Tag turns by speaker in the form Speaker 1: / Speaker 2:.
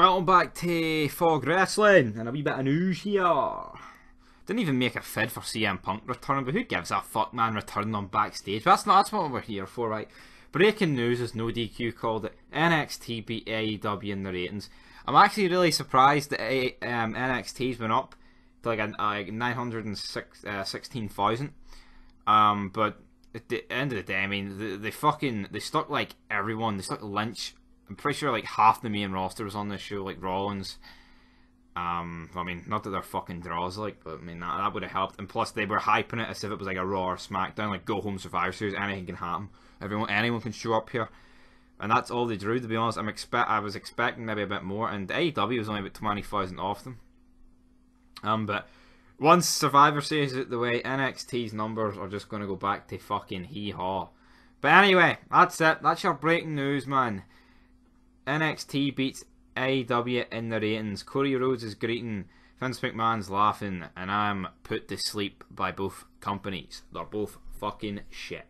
Speaker 1: Welcome back to Fog Wrestling and a wee bit of news here. Didn't even make a fid for CM Punk returning, but who gives a fuck, man, returning on backstage? That's not that's what we're here for, right? Breaking news is No DQ called it NXT beat AEW in the ratings. I'm actually really surprised that a, um, NXT's went up to like, a, like 916,000. Uh, um, but at the end of the day, I mean, they, they fucking, they stuck like everyone. They stuck Lynch I'm pretty sure like half the main roster was on this show, like Rollins. Um, I mean, not that they're fucking draws, like, but I mean that, that would have helped. And plus, they were hyping it as if it was like a Raw or SmackDown, like go home Survivor Series, anything can happen. Everyone, anyone can show up here, and that's all they drew. To be honest, I'm expect I was expecting maybe a bit more, and AEW was only about twenty thousand off them. Um, but once Survivor Series is the way, NXT's numbers are just going to go back to fucking hee haw. But anyway, that's it. That's your breaking news, man. NXT beats AEW in the ratings. Corey Rhodes is greeting, Vince McMahon's laughing, and I'm put to sleep by both companies. They're both fucking shit.